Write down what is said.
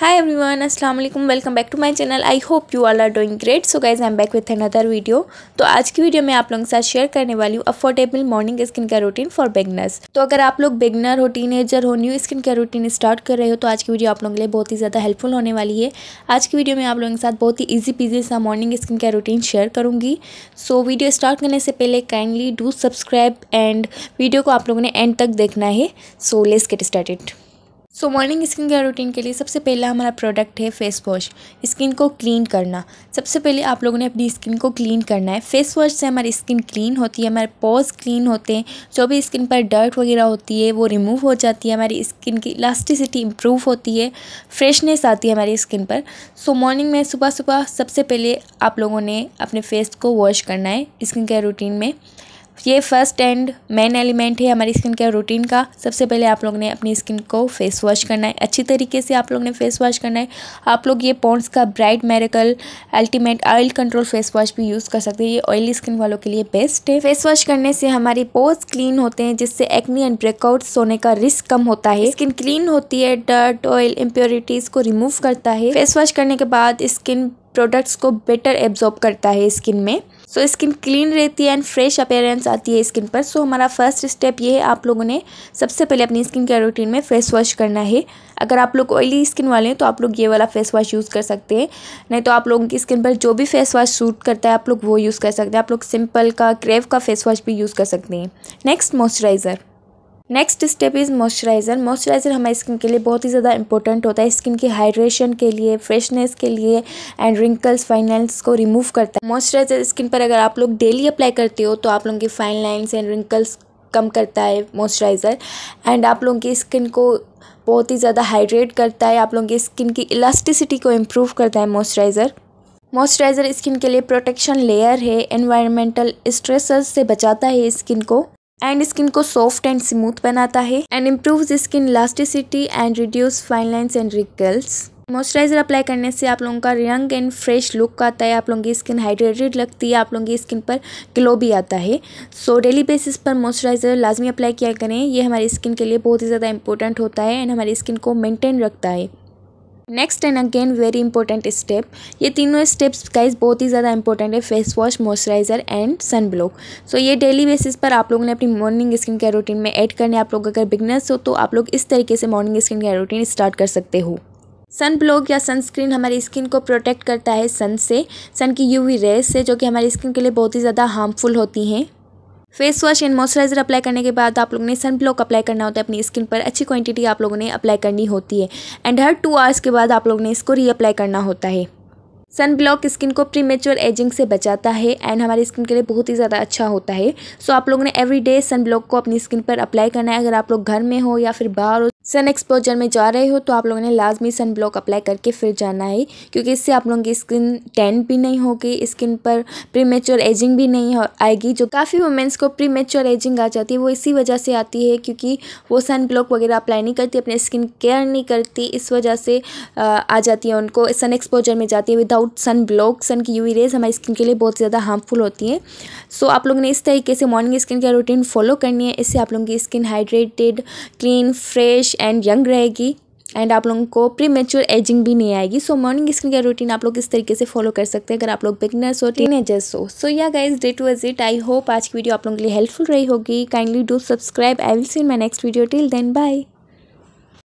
हाय everyone अस्सलाम वालेकुम welcome back to my channel I hope you all are doing great so guys I am back with another video तो आज की video में आप लोगों के साथ शेयर करने वाली हूँ affordable morning skin care routine for beginners तो अगर आप लोग बिगनर हो टीनेजर हो new skin care routine start कर रहे हो तो आज की वीडियो आप लोगों के लिए बहुत ही ज़्यादा हेल्पफुल होने वाली है आज की वीडियो में आप लोगों के साथ बहुत ही ईजी पीजी सा morning skin care routine share करूँगी सो so, वीडियो स्टार्ट करने से पहले kindly do subscribe and video को आप लोगों ने एंड तक देखना है so let's get started so morning skin care routine के लिए सबसे पहला हमारा प्रोडक्ट है फेस वॉश स्किन को क्लीन करना सबसे पहले आप लोगों ने अपनी स्किन को क्लीन करना है फेस वॉश से हमारी स्किन क्लीन होती है हमारे पोज क्लीन होते हैं जो भी स्किन पर डर्ट वगैरह होती है वो रिमूव हो जाती है हमारी स्किन की इलास्टिसिटी इम्प्रूव होती है फ्रेशनेस आती है हमारी स्किन पर सो मॉर्निंग में सुबह सुबह सबसे पहले आप लोगों ने अपने फेस को वॉश करना है स्किन केयर रूटीन में ये फर्स्ट एंड मेन एलिमेंट है हमारी स्किन केयर रूटीन का सबसे पहले आप लोग ने अपनी स्किन को फेस वॉश करना है अच्छी तरीके से आप लोग ने फेस वॉश करना है आप लोग ये पॉन्ट्स का bright miracle ultimate oil control face wash भी यूज़ कर सकते हैं ये ऑयली स्किन वालों के लिए बेस्ट है फेस वॉश करने से हमारे पोज क्लीन होते हैं जिससे एक्नी एंड ब्रेकआउट्स होने का रिस्क कम होता है स्किन क्लीन होती है डर्ट ऑयल इम्प्योरिटीज़ को रिमूव करता है फेस वॉश करने के बाद स्किन प्रोडक्ट्स को बेटर एब्जॉर्ब करता है स्किन में सो स्किन क्लीन रहती है एंड फ्रेश अपेयरेंस आती है स्किन पर सो so, हमारा फर्स्ट स्टेप ये है आप लोगों ने सबसे पहले अपनी स्किन केयर रूटीन में फेस वॉश करना है अगर आप लोग ऑयली स्किन वाले हैं तो आप लोग ये वाला फेस वॉश यूज़ कर सकते हैं नहीं तो आप लोगों की स्किन पर जो भी फेस वॉश सूट करता है आप लोग वो यूज़ कर सकते हैं आप लोग सिंपल का क्रेव का फेस वॉश भी यूज़ कर सकते हैं next moisturiser next step is moisturiser moisturiser हमारी स्किन के लिए बहुत ही ज़्यादा इंपॉर्टेंट होता है स्किन की हाइड्रेशन के लिए फ्रेशनेस के लिए एंड रिंकल्स फाइन लाइन्स को रिमूव करता है मॉइस्चराइज़र स्किन पर अगर आप लोग डेली अप्लाई करते हो तो आप लोगों की फाइन लाइन्स एंड रिंकल्स कम करता है मॉइस्चराइज़र एंड आप लोगों की स्किन को बहुत ही ज़्यादा हाइड्रेट करता है आप लोगों की स्किन की इलास्टिसिटी को इम्प्रूव करता है मॉइस्चराइज़र मॉइस्चराइज़र स्किन के लिए प्रोटेक्शन लेयर है एनवायरमेंटल स्ट्रेसर्स से बचाता है स्किन को एंड स्किन को सॉफ्ट एंड स्मूथ बनाता है and improve skin elasticity and reduce fine lines and wrinkles moisturiser apply करने से आप लोगों का रंग एंड फ्रेश लुक आता है आप लोगों की स्किन हाइड्रेटेड लगती है आप लोगों की स्किन पर ग्लो भी आता है सो डेली बेसिस पर मॉइस्चराइजर लाजमी अप्लाई किया करें ये हमारी स्किन के लिए बहुत ही ज़्यादा इंपॉर्टेंट होता है एंड हमारी स्किन को मेनटेन रखता है next and again very important step ये तीनों स्टेप्स गाइज बहुत ही ज़्यादा इंपॉर्टेंट है face wash moisturiser and sun block so ये डेली बेसिस पर आप लोगों ने अपनी मॉर्निंग स्किन केयर रूटीन में ऐड करने आप लोग अगर बिगनर्स हो तो आप लोग इस तरीके से morning skin care routine start कर सकते हो सन ब्लॉक या सनस्क्रीन हमारी स्किन को प्रोटेक्ट करता है सन से सन की यूवी रेस से जो कि हमारी स्किन के लिए बहुत ही ज़्यादा हार्मफुल होती हैं face wash and moisturiser apply करने के बाद आप लोगों ने सन ब्लॉक अप्लाई करना होता है अपनी स्किन पर अच्छी क्वांटिटी आप लोगों ने अप्लाई करनी होती है एंड हर टू आवर्स के बाद आप लोगों ने इसको रीअप्लाई करना होता है सन ब्लॉक स्किन को प्रीमेच्योर एजिंग से बचाता है एंड हमारी स्किन के लिए बहुत ही ज़्यादा अच्छा होता है सो so, आप लोगों ने एवरी डे सन ब्लॉक को अपनी स्किन पर अप्लाई करना है अगर आप लोग घर में हो या फिर बाहर हो सन एक्सपोजर में जा रहे हो तो आप लोगों ने लाजमी सन ब्लॉक अप्लाई करके फिर जाना है क्योंकि इससे आप लोगों की स्किन टैन भी नहीं होगी स्किन पर प्रीमेच्योर एजिंग भी नहीं आएगी जो काफ़ी वुमेंस को प्रीमेच्योर एजिंग आ जाती है वो इसी वजह से आती है क्योंकि वो सन ब्लॉक वगैरह अप्लाई नहीं करती अपने स्किन केयर नहीं करती इस वजह से आ जाती है उनको सन एक्सपोजर में जाती है विदाउट सन ब्लॉक सन की यूवी रेज हमारी स्किन के लिए बहुत ज़्यादा हार्मफुल होती हैं सो आप लोगों ने इस तरीके से morning skin care routine follow करनी है इससे आप लोगों की skin hydrated clean fresh and young रहेगी एंड आप लोगों को प्री मेच्योर एजिंग भी नहीं आएगी so morning skin care routine आप लोग इस तरीके से फॉलो कर सकते हैं अगर आप लोग बिगनर्स हो टीनेजर्स हो सो या guys day to age it I hope आज की वीडियो आप लोगों के लिए हेल्पफुल रही होगी kindly do subscribe I will see in my next video till then bye